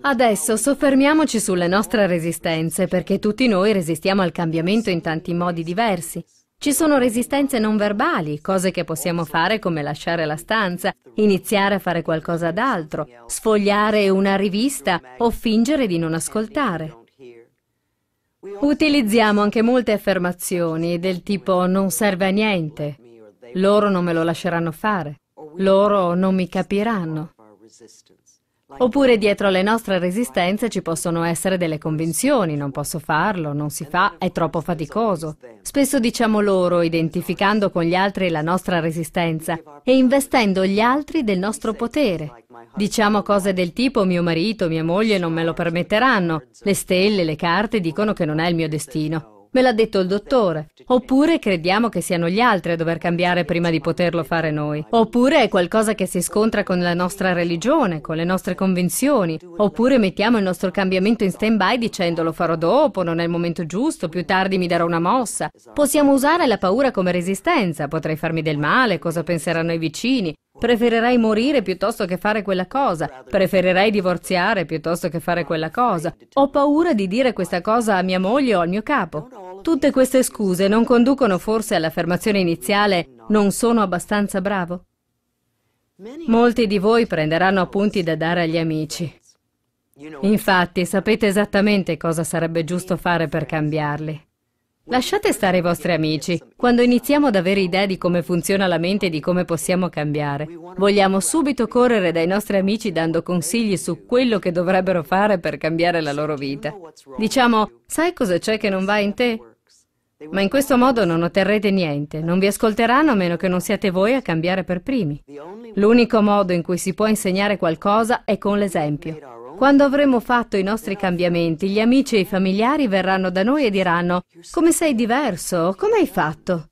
Adesso soffermiamoci sulle nostre resistenze, perché tutti noi resistiamo al cambiamento in tanti modi diversi. Ci sono resistenze non verbali, cose che possiamo fare come lasciare la stanza, iniziare a fare qualcosa d'altro, sfogliare una rivista o fingere di non ascoltare. Utilizziamo anche molte affermazioni del tipo non serve a niente, loro non me lo lasceranno fare, loro non mi capiranno. Oppure dietro alle nostre resistenze ci possono essere delle convinzioni, non posso farlo, non si fa, è troppo faticoso. Spesso diciamo loro, identificando con gli altri la nostra resistenza e investendo gli altri del nostro potere. Diciamo cose del tipo mio marito, mia moglie non me lo permetteranno, le stelle, le carte dicono che non è il mio destino. Me l'ha detto il dottore. Oppure crediamo che siano gli altri a dover cambiare prima di poterlo fare noi. Oppure è qualcosa che si scontra con la nostra religione, con le nostre convinzioni. Oppure mettiamo il nostro cambiamento in stand-by dicendo lo farò dopo, non è il momento giusto, più tardi mi darò una mossa. Possiamo usare la paura come resistenza, potrei farmi del male, cosa penseranno i vicini. Preferirei morire piuttosto che fare quella cosa. Preferirei divorziare piuttosto che fare quella cosa. Ho paura di dire questa cosa a mia moglie o al mio capo. Tutte queste scuse non conducono forse all'affermazione iniziale non sono abbastanza bravo? Molti di voi prenderanno appunti da dare agli amici. Infatti, sapete esattamente cosa sarebbe giusto fare per cambiarli. Lasciate stare i vostri amici. Quando iniziamo ad avere idea di come funziona la mente e di come possiamo cambiare, vogliamo subito correre dai nostri amici dando consigli su quello che dovrebbero fare per cambiare la loro vita. Diciamo, sai cosa c'è che non va in te? Ma in questo modo non otterrete niente, non vi ascolteranno a meno che non siate voi a cambiare per primi. L'unico modo in cui si può insegnare qualcosa è con l'esempio. Quando avremo fatto i nostri cambiamenti, gli amici e i familiari verranno da noi e diranno come sei diverso, come hai fatto?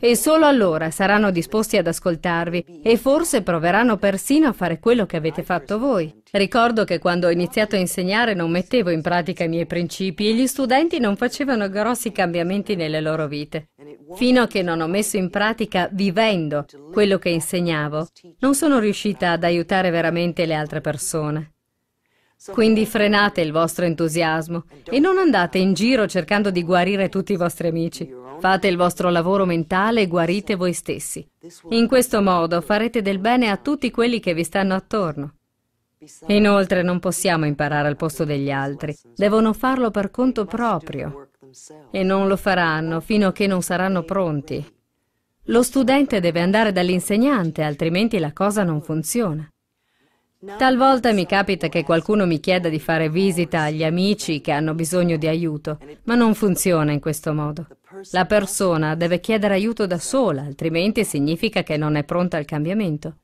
E solo allora saranno disposti ad ascoltarvi e forse proveranno persino a fare quello che avete fatto voi. Ricordo che quando ho iniziato a insegnare non mettevo in pratica i miei principi e gli studenti non facevano grossi cambiamenti nelle loro vite. Fino a che non ho messo in pratica vivendo quello che insegnavo, non sono riuscita ad aiutare veramente le altre persone. Quindi frenate il vostro entusiasmo e non andate in giro cercando di guarire tutti i vostri amici. Fate il vostro lavoro mentale e guarite voi stessi. In questo modo farete del bene a tutti quelli che vi stanno attorno. Inoltre non possiamo imparare al posto degli altri, devono farlo per conto proprio e non lo faranno fino a che non saranno pronti. Lo studente deve andare dall'insegnante, altrimenti la cosa non funziona. Talvolta mi capita che qualcuno mi chieda di fare visita agli amici che hanno bisogno di aiuto, ma non funziona in questo modo. La persona deve chiedere aiuto da sola, altrimenti significa che non è pronta al cambiamento.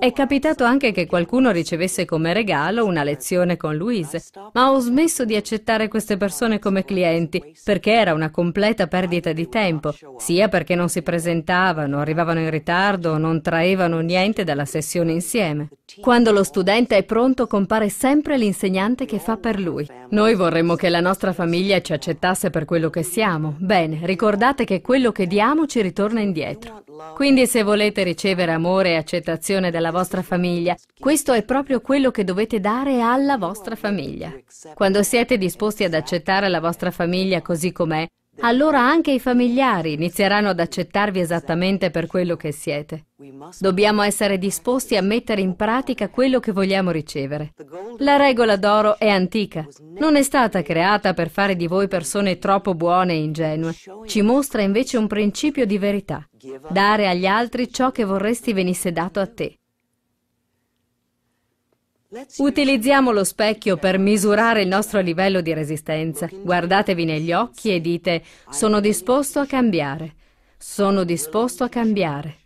È capitato anche che qualcuno ricevesse come regalo una lezione con Louise, ma ho smesso di accettare queste persone come clienti perché era una completa perdita di tempo, sia perché non si presentavano, arrivavano in ritardo, o non traevano niente dalla sessione insieme. Quando lo studente è pronto compare sempre l'insegnante che fa per lui. Noi vorremmo che la nostra famiglia ci accettasse per quello che siamo. Bene, Ricordate che quello che diamo ci ritorna indietro. Quindi se volete ricevere amore e accettazione dalla vostra famiglia, questo è proprio quello che dovete dare alla vostra famiglia. Quando siete disposti ad accettare la vostra famiglia così com'è, allora anche i familiari inizieranno ad accettarvi esattamente per quello che siete. Dobbiamo essere disposti a mettere in pratica quello che vogliamo ricevere. La regola d'oro è antica, non è stata creata per fare di voi persone troppo buone e ingenue, ci mostra invece un principio di verità, dare agli altri ciò che vorresti venisse dato a te. Utilizziamo lo specchio per misurare il nostro livello di resistenza. Guardatevi negli occhi e dite sono disposto a cambiare. Sono disposto a cambiare.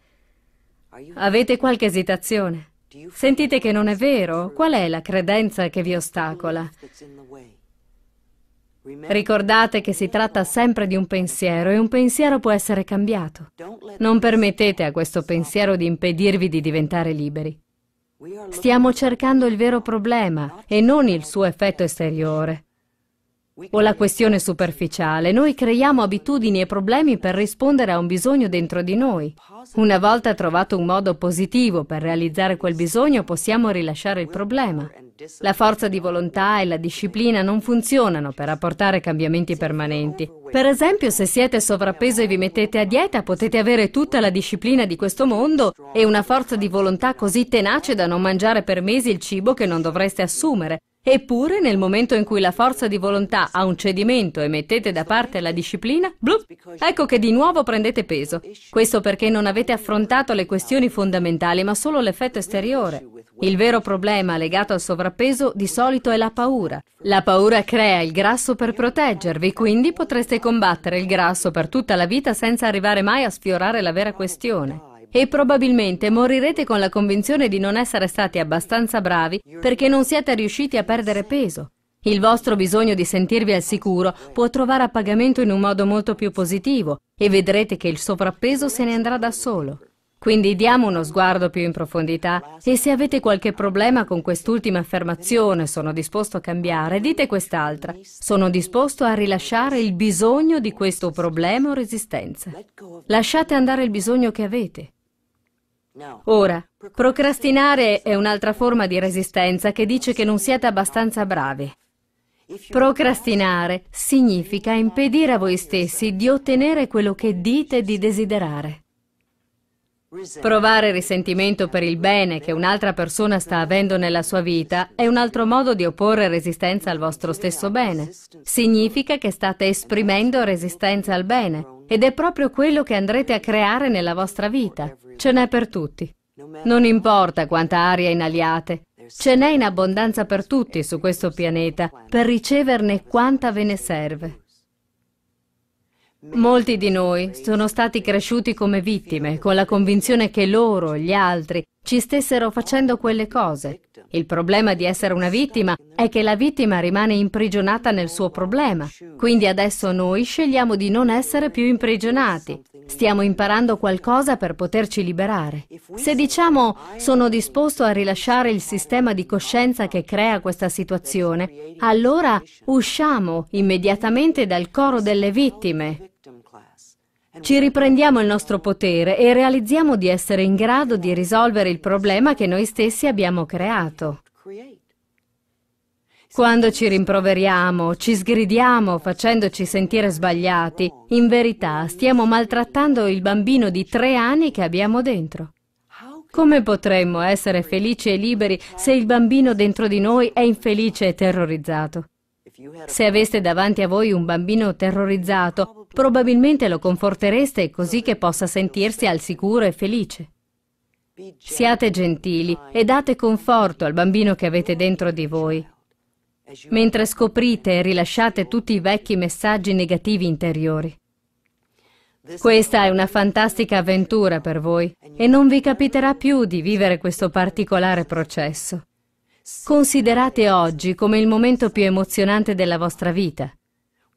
Avete qualche esitazione? Sentite che non è vero? Qual è la credenza che vi ostacola? Ricordate che si tratta sempre di un pensiero e un pensiero può essere cambiato. Non permettete a questo pensiero di impedirvi di diventare liberi. Stiamo cercando il vero problema e non il suo effetto esteriore o la questione superficiale. Noi creiamo abitudini e problemi per rispondere a un bisogno dentro di noi. Una volta trovato un modo positivo per realizzare quel bisogno, possiamo rilasciare il problema. La forza di volontà e la disciplina non funzionano per apportare cambiamenti permanenti. Per esempio, se siete sovrappeso e vi mettete a dieta, potete avere tutta la disciplina di questo mondo e una forza di volontà così tenace da non mangiare per mesi il cibo che non dovreste assumere. Eppure, nel momento in cui la forza di volontà ha un cedimento e mettete da parte la disciplina, blup, ecco che di nuovo prendete peso. Questo perché non avete affrontato le questioni fondamentali, ma solo l'effetto esteriore. Il vero problema legato al sovrappeso di solito è la paura. La paura crea il grasso per proteggervi, quindi potreste combattere il grasso per tutta la vita senza arrivare mai a sfiorare la vera questione e probabilmente morirete con la convinzione di non essere stati abbastanza bravi perché non siete riusciti a perdere peso. Il vostro bisogno di sentirvi al sicuro può trovare appagamento in un modo molto più positivo e vedrete che il sovrappeso se ne andrà da solo. Quindi diamo uno sguardo più in profondità e se avete qualche problema con quest'ultima affermazione, sono disposto a cambiare, dite quest'altra, sono disposto a rilasciare il bisogno di questo problema o resistenza. Lasciate andare il bisogno che avete. Ora, procrastinare è un'altra forma di resistenza che dice che non siete abbastanza bravi. Procrastinare significa impedire a voi stessi di ottenere quello che dite di desiderare. Provare risentimento per il bene che un'altra persona sta avendo nella sua vita è un altro modo di opporre resistenza al vostro stesso bene. Significa che state esprimendo resistenza al bene ed è proprio quello che andrete a creare nella vostra vita. Ce n'è per tutti. Non importa quanta aria inaliate, ce n'è in abbondanza per tutti su questo pianeta per riceverne quanta ve ne serve. Molti di noi sono stati cresciuti come vittime, con la convinzione che loro, gli altri, ci stessero facendo quelle cose. Il problema di essere una vittima è che la vittima rimane imprigionata nel suo problema. Quindi adesso noi scegliamo di non essere più imprigionati. Stiamo imparando qualcosa per poterci liberare. Se diciamo sono disposto a rilasciare il sistema di coscienza che crea questa situazione, allora usciamo immediatamente dal coro delle vittime eh, ci riprendiamo il nostro potere e realizziamo di essere in grado di risolvere il problema che noi stessi abbiamo creato. Quando ci rimproveriamo, ci sgridiamo facendoci sentire sbagliati, in verità stiamo maltrattando il bambino di tre anni che abbiamo dentro. Come potremmo essere felici e liberi se il bambino dentro di noi è infelice e terrorizzato? Se aveste davanti a voi un bambino terrorizzato, Probabilmente lo confortereste così che possa sentirsi al sicuro e felice. Siate gentili e date conforto al bambino che avete dentro di voi. Mentre scoprite e rilasciate tutti i vecchi messaggi negativi interiori. Questa è una fantastica avventura per voi e non vi capiterà più di vivere questo particolare processo. Considerate oggi come il momento più emozionante della vostra vita.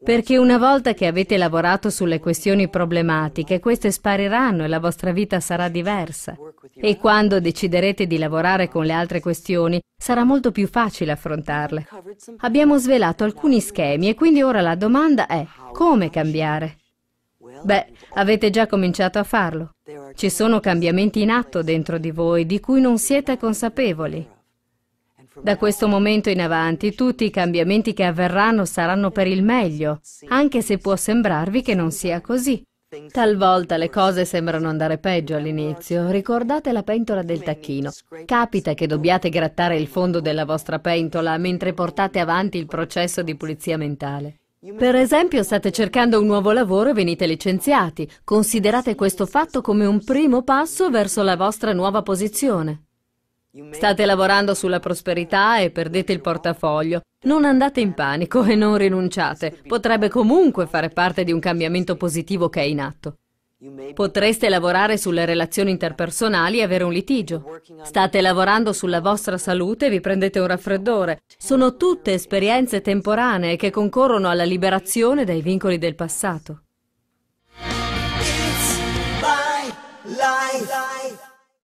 Perché una volta che avete lavorato sulle questioni problematiche, queste spariranno e la vostra vita sarà diversa. E quando deciderete di lavorare con le altre questioni, sarà molto più facile affrontarle. Abbiamo svelato alcuni schemi e quindi ora la domanda è come cambiare? Beh, avete già cominciato a farlo. Ci sono cambiamenti in atto dentro di voi di cui non siete consapevoli. Da questo momento in avanti tutti i cambiamenti che avverranno saranno per il meglio, anche se può sembrarvi che non sia così. Talvolta le cose sembrano andare peggio all'inizio. Ricordate la pentola del tacchino. Capita che dobbiate grattare il fondo della vostra pentola mentre portate avanti il processo di pulizia mentale. Per esempio, state cercando un nuovo lavoro e venite licenziati. Considerate questo fatto come un primo passo verso la vostra nuova posizione. State lavorando sulla prosperità e perdete il portafoglio. Non andate in panico e non rinunciate. Potrebbe comunque fare parte di un cambiamento positivo che è in atto. Potreste lavorare sulle relazioni interpersonali e avere un litigio. State lavorando sulla vostra salute e vi prendete un raffreddore. Sono tutte esperienze temporanee che concorrono alla liberazione dai vincoli del passato. It's my life.